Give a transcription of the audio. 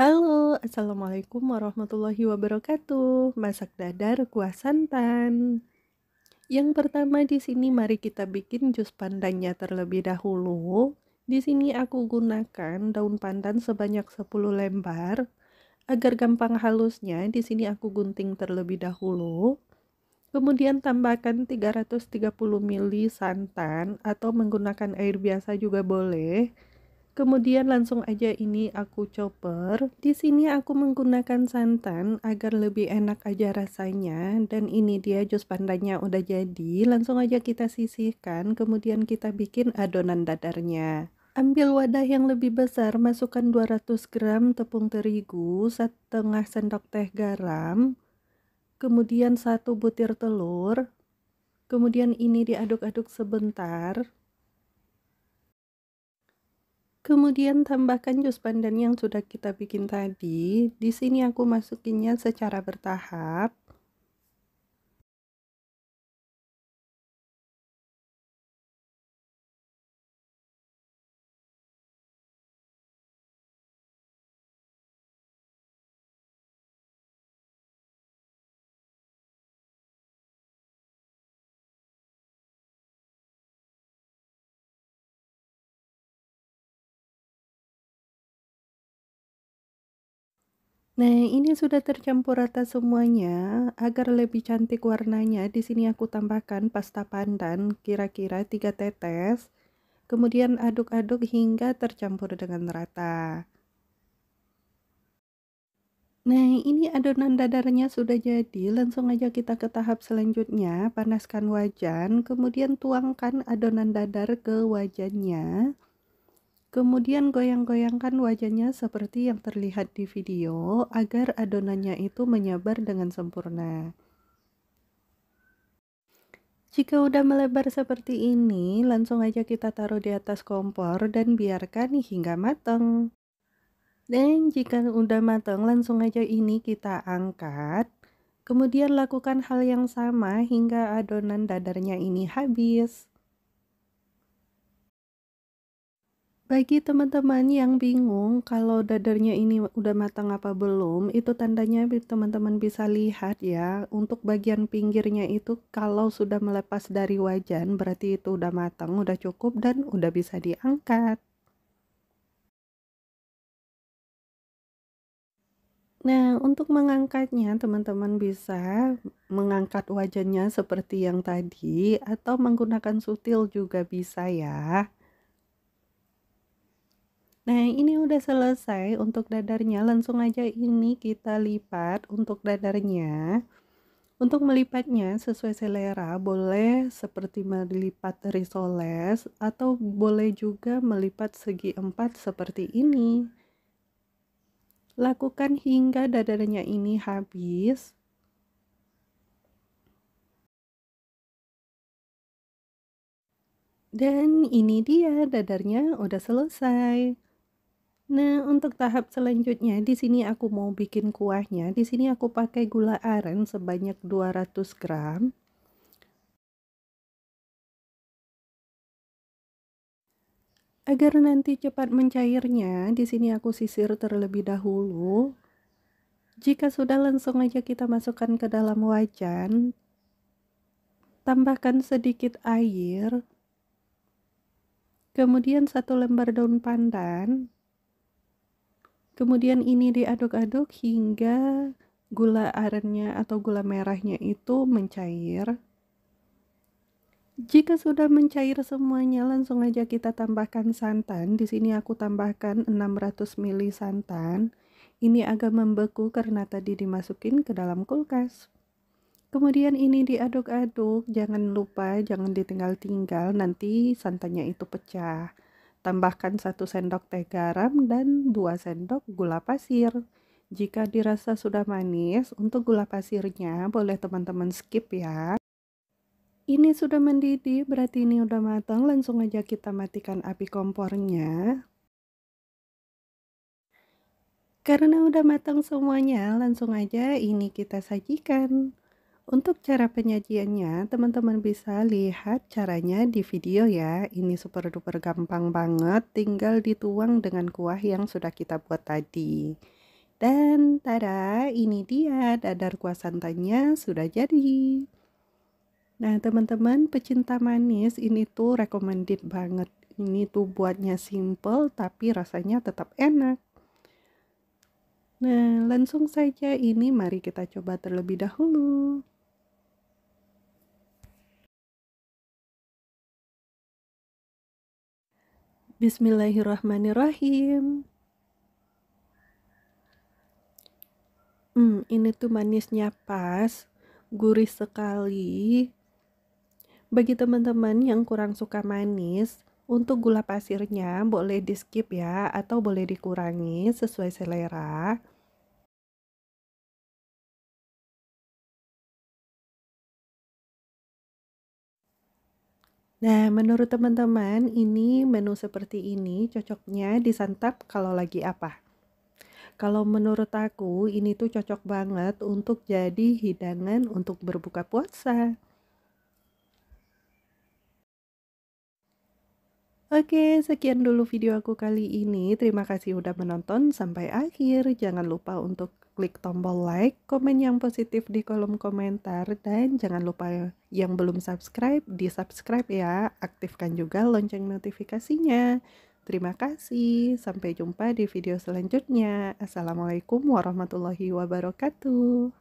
Halo, Assalamualaikum warahmatullahi wabarakatuh. Masak dadar kuah santan. Yang pertama di sini mari kita bikin jus pandannya terlebih dahulu. Di sini aku gunakan daun pandan sebanyak 10 lembar. Agar gampang halusnya, di sini aku gunting terlebih dahulu. Kemudian tambahkan 330 ml santan atau menggunakan air biasa juga boleh Kemudian langsung aja ini aku chopper. Di sini aku menggunakan santan agar lebih enak aja rasanya. Dan ini dia jus pandannya udah jadi. Langsung aja kita sisihkan. Kemudian kita bikin adonan dadarnya. Ambil wadah yang lebih besar, masukkan 200 gram tepung terigu, setengah sendok teh garam, kemudian satu butir telur, kemudian ini diaduk-aduk sebentar. Kemudian tambahkan jus pandan yang sudah kita bikin tadi. Di sini aku masukinnya secara bertahap. Nah, ini sudah tercampur rata semuanya. Agar lebih cantik warnanya, di sini aku tambahkan pasta pandan kira-kira 3 tetes. Kemudian aduk-aduk hingga tercampur dengan rata. Nah, ini adonan dadarnya sudah jadi. Langsung aja kita ke tahap selanjutnya. Panaskan wajan, kemudian tuangkan adonan dadar ke wajannya. Kemudian goyang-goyangkan wajahnya seperti yang terlihat di video agar adonannya itu menyebar dengan sempurna. Jika udah melebar seperti ini, langsung aja kita taruh di atas kompor dan biarkan hingga matang. Dan jika udah matang, langsung aja ini kita angkat. Kemudian lakukan hal yang sama hingga adonan dadarnya ini habis. Bagi teman-teman yang bingung kalau dadarnya ini udah matang apa belum, itu tandanya teman-teman bisa lihat ya. Untuk bagian pinggirnya itu kalau sudah melepas dari wajan, berarti itu udah matang, udah cukup dan udah bisa diangkat. Nah, untuk mengangkatnya, teman-teman bisa mengangkat wajannya seperti yang tadi, atau menggunakan sutil juga bisa, ya. Nah ini udah selesai untuk dadarnya langsung aja ini kita lipat untuk dadarnya untuk melipatnya sesuai selera boleh seperti melipat risoles atau boleh juga melipat segi empat seperti ini lakukan hingga dadarnya ini habis Dan ini dia dadarnya udah selesai. Nah, untuk tahap selanjutnya, di sini aku mau bikin kuahnya. Di sini aku pakai gula aren sebanyak 200 gram. Agar nanti cepat mencairnya, di sini aku sisir terlebih dahulu. Jika sudah langsung aja kita masukkan ke dalam wajan. Tambahkan sedikit air. Kemudian satu lembar daun pandan. Kemudian ini diaduk-aduk hingga gula arennya atau gula merahnya itu mencair. Jika sudah mencair semuanya, langsung aja kita tambahkan santan. Di sini aku tambahkan 600 ml santan. Ini agak membeku karena tadi dimasukin ke dalam kulkas. Kemudian ini diaduk-aduk, jangan lupa jangan ditinggal-tinggal nanti santannya itu pecah. Tambahkan 1 sendok teh garam dan 2 sendok gula pasir. Jika dirasa sudah manis, untuk gula pasirnya boleh teman-teman skip ya. Ini sudah mendidih, berarti ini udah matang. Langsung aja kita matikan api kompornya. Karena udah matang semuanya, langsung aja ini kita sajikan. Untuk cara penyajiannya, teman-teman bisa lihat caranya di video ya. Ini super duper gampang banget, tinggal dituang dengan kuah yang sudah kita buat tadi. Dan tada, ini dia dadar kuah santannya sudah jadi. Nah, teman-teman pecinta manis ini tuh recommended banget. Ini tuh buatnya simple tapi rasanya tetap enak. Nah, langsung saja ini mari kita coba terlebih dahulu. Bismillahirrahmanirrahim. Hmm, ini tuh manisnya pas, gurih sekali. Bagi teman-teman yang kurang suka manis, untuk gula pasirnya boleh di skip ya atau boleh dikurangi sesuai selera. Nah, menurut teman-teman, ini menu seperti ini cocoknya disantap kalau lagi apa? Kalau menurut aku, ini tuh cocok banget untuk jadi hidangan untuk berbuka puasa. Oke, sekian dulu video aku kali ini. Terima kasih udah menonton sampai akhir. Jangan lupa untuk klik tombol like, komen yang positif di kolom komentar, dan jangan lupa yang belum subscribe, di-subscribe ya. Aktifkan juga lonceng notifikasinya. Terima kasih. Sampai jumpa di video selanjutnya. Assalamualaikum warahmatullahi wabarakatuh.